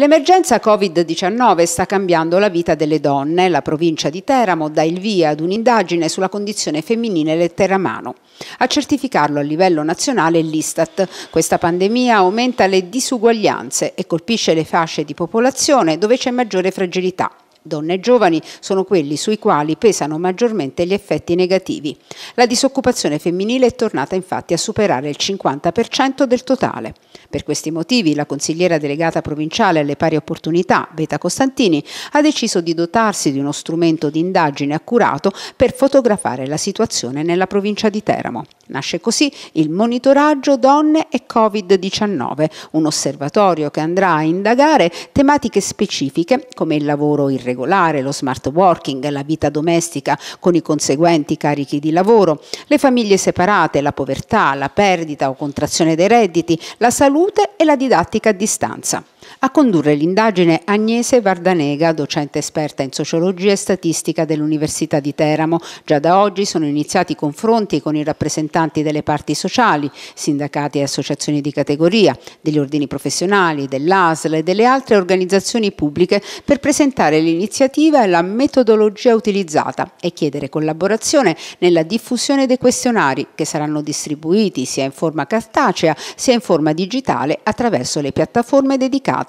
L'emergenza Covid-19 sta cambiando la vita delle donne. La provincia di Teramo dà il via ad un'indagine sulla condizione femminile del teramano. A certificarlo a livello nazionale è l'Istat. Questa pandemia aumenta le disuguaglianze e colpisce le fasce di popolazione dove c'è maggiore fragilità donne e giovani, sono quelli sui quali pesano maggiormente gli effetti negativi. La disoccupazione femminile è tornata infatti a superare il 50% del totale. Per questi motivi la consigliera delegata provinciale alle pari opportunità, Beta Costantini, ha deciso di dotarsi di uno strumento di indagine accurato per fotografare la situazione nella provincia di Teramo. Nasce così il monitoraggio donne e Covid-19, un osservatorio che andrà a indagare tematiche specifiche come il lavoro irregolare, regolare, lo smart working, la vita domestica con i conseguenti carichi di lavoro, le famiglie separate, la povertà, la perdita o contrazione dei redditi, la salute e la didattica a distanza. A condurre l'indagine Agnese Vardanega, docente esperta in sociologia e statistica dell'Università di Teramo. Già da oggi sono iniziati i confronti con i rappresentanti delle parti sociali, sindacati e associazioni di categoria, degli ordini professionali, dell'ASL e delle altre organizzazioni pubbliche per presentare l'iniziativa e la metodologia utilizzata e chiedere collaborazione nella diffusione dei questionari che saranno distribuiti sia in forma cartacea sia in forma digitale attraverso le piattaforme dedicate